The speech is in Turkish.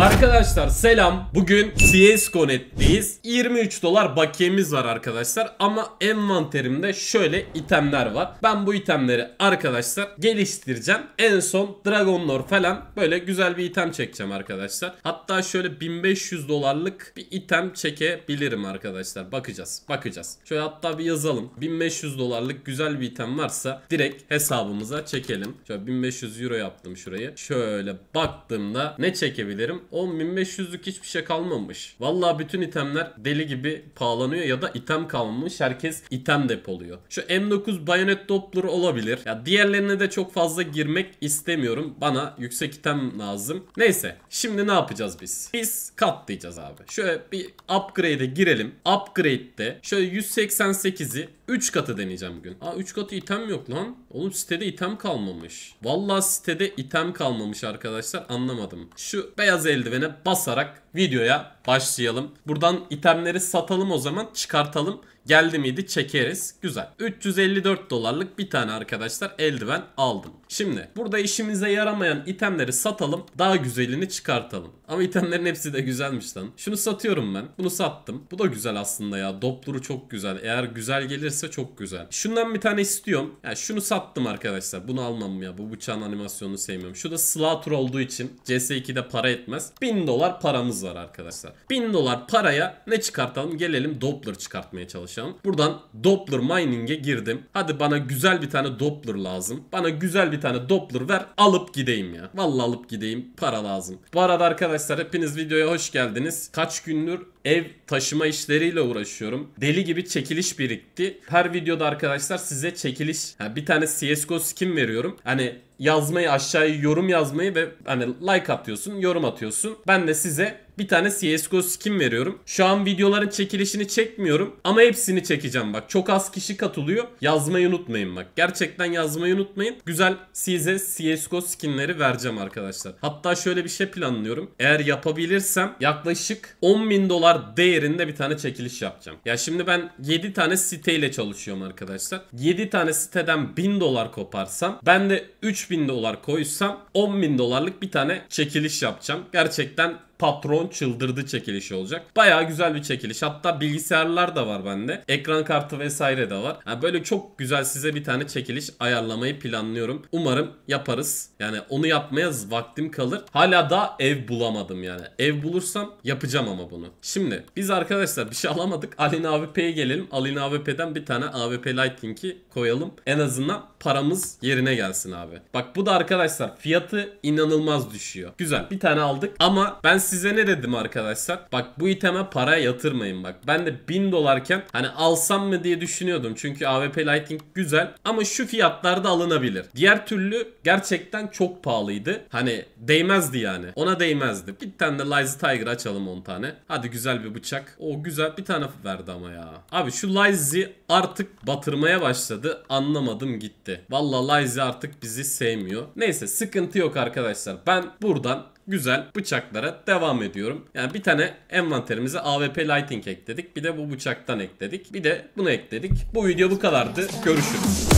Arkadaşlar selam. Bugün CSGO.net'teyiz. 23 dolar bakiyemiz var arkadaşlar. Ama envanterimde şöyle itemler var. Ben bu itemleri arkadaşlar geliştireceğim. En son Dragon Lore falan böyle güzel bir item çekeceğim arkadaşlar. Hatta şöyle 1500 dolarlık bir item çekebilirim arkadaşlar. Bakacağız. Bakacağız. Şöyle hatta bir yazalım. 1500 dolarlık güzel bir item varsa direkt hesabımıza çekelim. Şöyle 1500 euro yaptım şurayı. Şöyle baktığımda ne çekebilirim? O 1500'lük hiçbir şey kalmamış. Valla bütün itemler deli gibi pahalanıyor ya da item kalmamış. Herkes item depoluyor. Şu M9 bayonet Doppler olabilir. Ya diğerlerine de çok fazla girmek istemiyorum. Bana yüksek item lazım. Neyse. Şimdi ne yapacağız biz? Biz katlayacağız abi. Şöyle bir upgrade'e girelim. Upgrade'de şöyle 188'i 3 katı deneyeceğim bugün. Aa 3 katı item yok lan. Oğlum sitede item kalmamış. Valla sitede item kalmamış arkadaşlar. Anlamadım. Şu beyaz el eldivene basarak videoya başlayalım. Buradan itemleri satalım o zaman çıkartalım. Geldi miydi çekeriz. Güzel. 354 dolarlık bir tane arkadaşlar eldiven aldım. Şimdi burada işimize yaramayan itemleri satalım. Daha güzelini çıkartalım. Ama itemlerin hepsi de güzelmiş lan. Şunu satıyorum ben. Bunu sattım. Bu da güzel aslında ya. Dopluru çok güzel. Eğer güzel gelirse çok güzel. Şundan bir tane istiyorum. Yani şunu sattım arkadaşlar. Bunu almam ya. Bu bıçağın animasyonunu sevmiyorum. Şu da Slaughter olduğu için CS2'de para etmez. 1000 dolar paramız var arkadaşlar. 1000 dolar paraya ne çıkartalım? Gelelim Doppler çıkartmaya çalışalım çalışalım. Buradan Doppler Mining'e girdim. Hadi bana güzel bir tane Doppler lazım. Bana güzel bir tane Doppler ver alıp gideyim ya. Vallahi alıp gideyim para lazım. Bu arada arkadaşlar hepiniz videoya hoş geldiniz. Kaç gündür ev taşıma işleriyle uğraşıyorum. Deli gibi çekiliş birikti. Her videoda arkadaşlar size çekiliş yani bir tane CSGO skin veriyorum. Hani yazmayı aşağıya yorum yazmayı ve hani like atıyorsun, yorum atıyorsun. Ben de size bir tane CSGO skin veriyorum. Şu an videoların çekilişini çekmiyorum ama hepsini çekeceğim bak. Çok az kişi katılıyor. Yazmayı unutmayın bak. Gerçekten yazmayı unutmayın. Güzel size CSGO skinleri vereceğim arkadaşlar. Hatta şöyle bir şey planlıyorum. Eğer yapabilirsem yaklaşık 10.000 dolar değerinde bir tane çekiliş yapacağım. Ya şimdi ben 7 tane siteyle çalışıyorum arkadaşlar. 7 tane siteden 1000 dolar koparsam ben de 3000 dolar koysam 10.000 dolarlık bir tane çekiliş yapacağım. Gerçekten Patron çıldırdı çekilişi olacak. Baya güzel bir çekiliş. Hatta bilgisayarlar da var bende. Ekran kartı vesaire de var. Yani böyle çok güzel size bir tane çekiliş ayarlamayı planlıyorum. Umarım yaparız. Yani onu yapmaya vaktim kalır. Hala da ev bulamadım yani. Ev bulursam yapacağım ama bunu. Şimdi biz arkadaşlar bir şey alamadık. Alin AVP'ye gelelim. Alin AVP'den bir tane AVP Lightning'i koyalım. En azından paramız yerine gelsin abi. Bak bu da arkadaşlar fiyatı inanılmaz düşüyor. Güzel bir tane aldık ama ben size ne dedim arkadaşlar? Bak bu iteme para yatırmayın bak. Ben de 1000 dolarken hani alsam mı diye düşünüyordum. Çünkü AWP Lighting güzel ama şu fiyatlarda alınabilir. Diğer türlü gerçekten çok pahalıydı. Hani değmezdi yani. Ona değmezdi. Bir tane de Lazy Tiger açalım 10 tane. Hadi güzel bir bıçak. O güzel bir tane verdi ama ya. Abi şu Lazy artık batırmaya başladı. Anlamadım gitti. Valla Lazy artık bizi sevmiyor. Neyse sıkıntı yok arkadaşlar. Ben buradan güzel bıçaklara devam ediyorum. Yani bir tane envanterimize AWP Lighting ekledik. Bir de bu bıçaktan ekledik. Bir de bunu ekledik. Bu video bu kadardı. Görüşürüz.